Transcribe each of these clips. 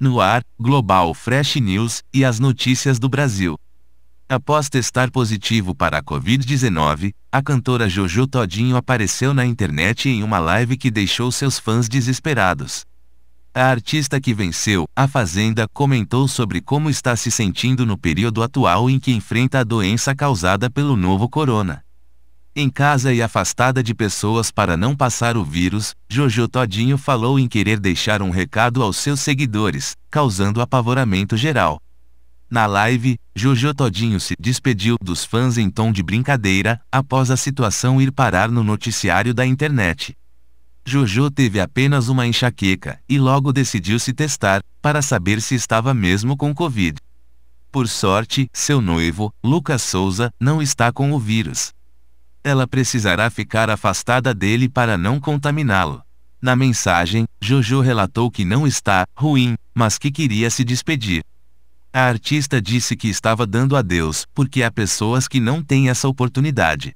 no ar, Global Fresh News e as notícias do Brasil. Após testar positivo para a Covid-19, a cantora Jojo Todinho apareceu na internet em uma live que deixou seus fãs desesperados. A artista que venceu a Fazenda comentou sobre como está se sentindo no período atual em que enfrenta a doença causada pelo novo corona em casa e afastada de pessoas para não passar o vírus, Jojo Todinho falou em querer deixar um recado aos seus seguidores, causando apavoramento geral. Na live, Jojo Todinho se despediu dos fãs em tom de brincadeira, após a situação ir parar no noticiário da internet. Jojo teve apenas uma enxaqueca e logo decidiu se testar, para saber se estava mesmo com Covid. Por sorte, seu noivo, Lucas Souza, não está com o vírus ela precisará ficar afastada dele para não contaminá-lo. Na mensagem, Jojo relatou que não está ruim, mas que queria se despedir. A artista disse que estava dando adeus, porque há pessoas que não têm essa oportunidade.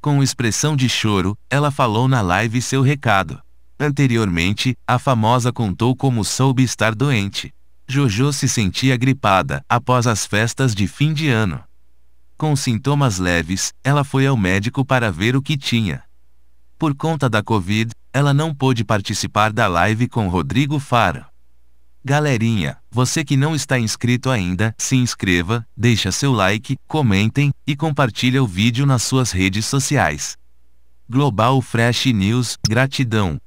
Com expressão de choro, ela falou na live seu recado. Anteriormente, a famosa contou como soube estar doente. Jojo se sentia gripada após as festas de fim de ano. Com sintomas leves, ela foi ao médico para ver o que tinha. Por conta da Covid, ela não pôde participar da live com Rodrigo Faro. Galerinha, você que não está inscrito ainda, se inscreva, deixa seu like, comentem e compartilha o vídeo nas suas redes sociais. Global Fresh News, gratidão.